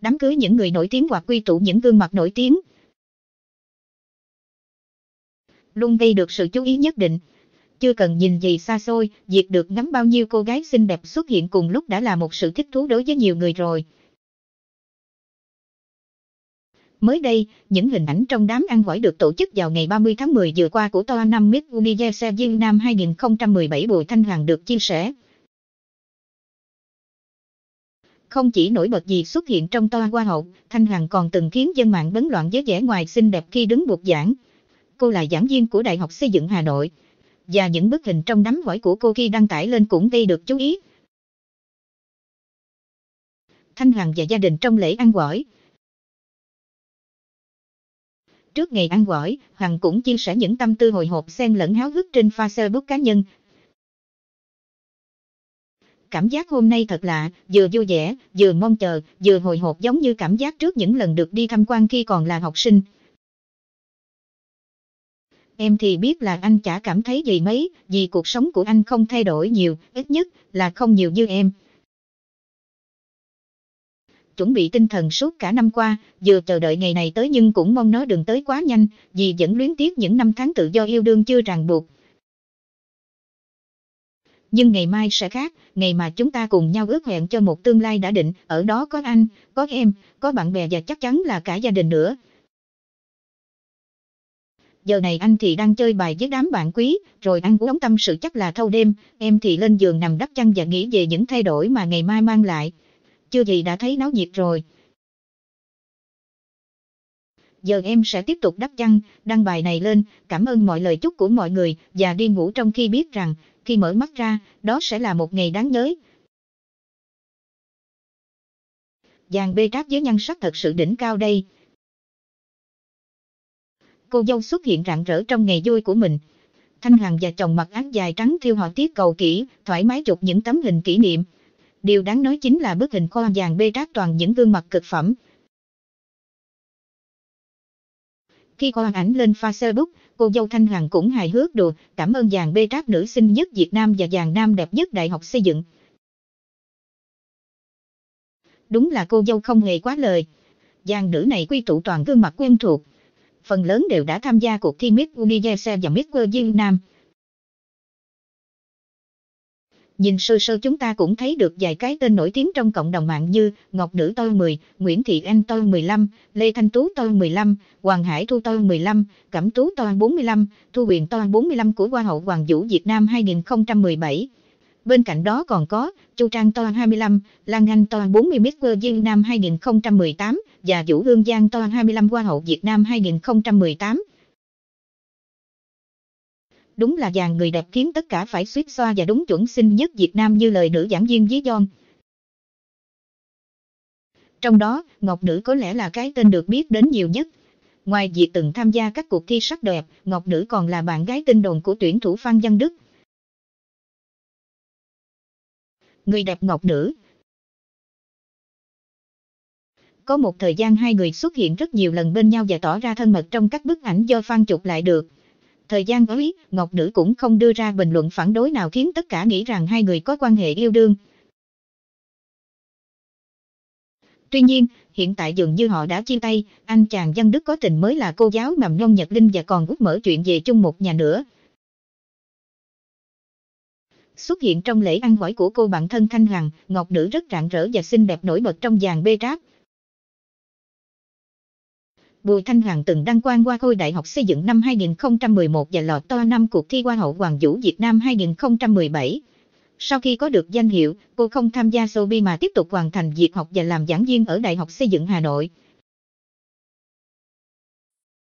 đám cưới những người nổi tiếng hoặc quy tụ những gương mặt nổi tiếng. Luôn gây được sự chú ý nhất định. Chưa cần nhìn gì xa xôi, việc được ngắm bao nhiêu cô gái xinh đẹp xuất hiện cùng lúc đã là một sự thích thú đối với nhiều người rồi. Mới đây, những hình ảnh trong đám ăn hỏi được tổ chức vào ngày 30 tháng 10 vừa qua của Toa năm Miss Universe Việt Nam 2017 Bùi Thanh Hoàng được chia sẻ. Không chỉ nổi bật gì xuất hiện trong toa hoa hậu, Thanh Hằng còn từng khiến dân mạng bấn loạn với vẻ ngoài xinh đẹp khi đứng buộc giảng. Cô là giảng viên của Đại học Xây dựng Hà Nội, và những bức hình trong đám hỏi của cô khi đăng tải lên cũng gây được chú ý. Thanh Hằng và gia đình trong lễ ăn gỏi. Trước ngày ăn gỏi, Hằng cũng chia sẻ những tâm tư hồi hộp xen lẫn háo hức trên Facebook cá nhân, cảm giác hôm nay thật lạ, vừa vui vẻ, vừa mong chờ, vừa hồi hộp giống như cảm giác trước những lần được đi tham quan khi còn là học sinh. Em thì biết là anh chả cảm thấy gì mấy, vì cuộc sống của anh không thay đổi nhiều, ít nhất là không nhiều như em. Chuẩn bị tinh thần suốt cả năm qua, vừa chờ đợi ngày này tới nhưng cũng mong nó đừng tới quá nhanh, vì vẫn luyến tiếc những năm tháng tự do yêu đương chưa ràng buộc, nhưng ngày mai sẽ khác, ngày mà chúng ta cùng nhau ước hẹn cho một tương lai đã định, ở đó có anh, có em, có bạn bè và chắc chắn là cả gia đình nữa. Giờ này anh thì đang chơi bài với đám bạn quý, rồi ăn uống tâm sự chắc là thâu đêm, em thì lên giường nằm đắp chăn và nghĩ về những thay đổi mà ngày mai mang lại. Chưa gì đã thấy náo nhiệt rồi. Giờ em sẽ tiếp tục đắp chăn, đăng bài này lên, cảm ơn mọi lời chúc của mọi người và đi ngủ trong khi biết rằng khi mở mắt ra, đó sẽ là một ngày đáng nhớ. Giàng bê trác với nhan sắc thật sự đỉnh cao đây. Cô dâu xuất hiện rạng rỡ trong ngày vui của mình. Thanh Hằng và chồng mặc áo dài trắng thiêu họ tiết cầu kỹ, thoải mái chụp những tấm hình kỷ niệm. Điều đáng nói chính là bức hình kho vàng bê trác toàn những gương mặt cực phẩm, Khi khoan ảnh lên Facebook, cô dâu Thanh Hằng cũng hài hước đùa, cảm ơn dàn bê trác nữ sinh nhất Việt Nam và dàn nam đẹp nhất đại học xây dựng. Đúng là cô dâu không hề quá lời. Dàn nữ này quy tụ toàn gương mặt quen thuộc. Phần lớn đều đã tham gia cuộc thi Miss Universe và Miss World Nam nhìn sơ sơ chúng ta cũng thấy được vài cái tên nổi tiếng trong cộng đồng mạng như Ngọc Nữ tôi 10, Nguyễn Thị Anh tôi 15, Lê Thanh Tú tôi 15, Hoàng Hải Thu tôi 15, Cẩm Tú tôi 45, Thu Huyền tôi 45 của Hoa hậu Hoàng Vũ Việt Nam 2017. Bên cạnh đó còn có Chu Trang Toan 25, Lan Anh Toan 40 Miss World Việt Nam 2018 và Vũ Hương Giang Toan 25 Hoa hậu Việt Nam 2018 đúng là dàn người đẹp khiến tất cả phải suýt xoa và đúng chuẩn sinh nhất Việt Nam như lời nữ giảng viên dí Gion. Trong đó, Ngọc Nữ có lẽ là cái tên được biết đến nhiều nhất. Ngoài việc từng tham gia các cuộc thi sắc đẹp, Ngọc Nữ còn là bạn gái tinh đồn của tuyển thủ Phan Văn Đức. Người đẹp Ngọc Nữ Có một thời gian hai người xuất hiện rất nhiều lần bên nhau và tỏ ra thân mật trong các bức ảnh do Phan chụp lại được. Thời gian ấy, Ngọc Nữ cũng không đưa ra bình luận phản đối nào khiến tất cả nghĩ rằng hai người có quan hệ yêu đương. Tuy nhiên, hiện tại dường như họ đã chia tay, anh chàng dân đức có tình mới là cô giáo mầm non Nhật Linh và còn út mở chuyện về chung một nhà nữa. Xuất hiện trong lễ ăn hỏi của cô bạn thân Thanh Hằng, Ngọc Nữ rất rạng rỡ và xinh đẹp nổi bật trong dàn bê tráp. Bùi Thanh Hoàng từng đăng quang qua khôi đại học xây dựng năm 2011 và lọt toa năm cuộc thi Hoa hậu Hoàng vũ Việt Nam 2017. Sau khi có được danh hiệu, cô không tham gia showbiz mà tiếp tục hoàn thành việc học và làm giảng viên ở Đại học Xây dựng Hà Nội.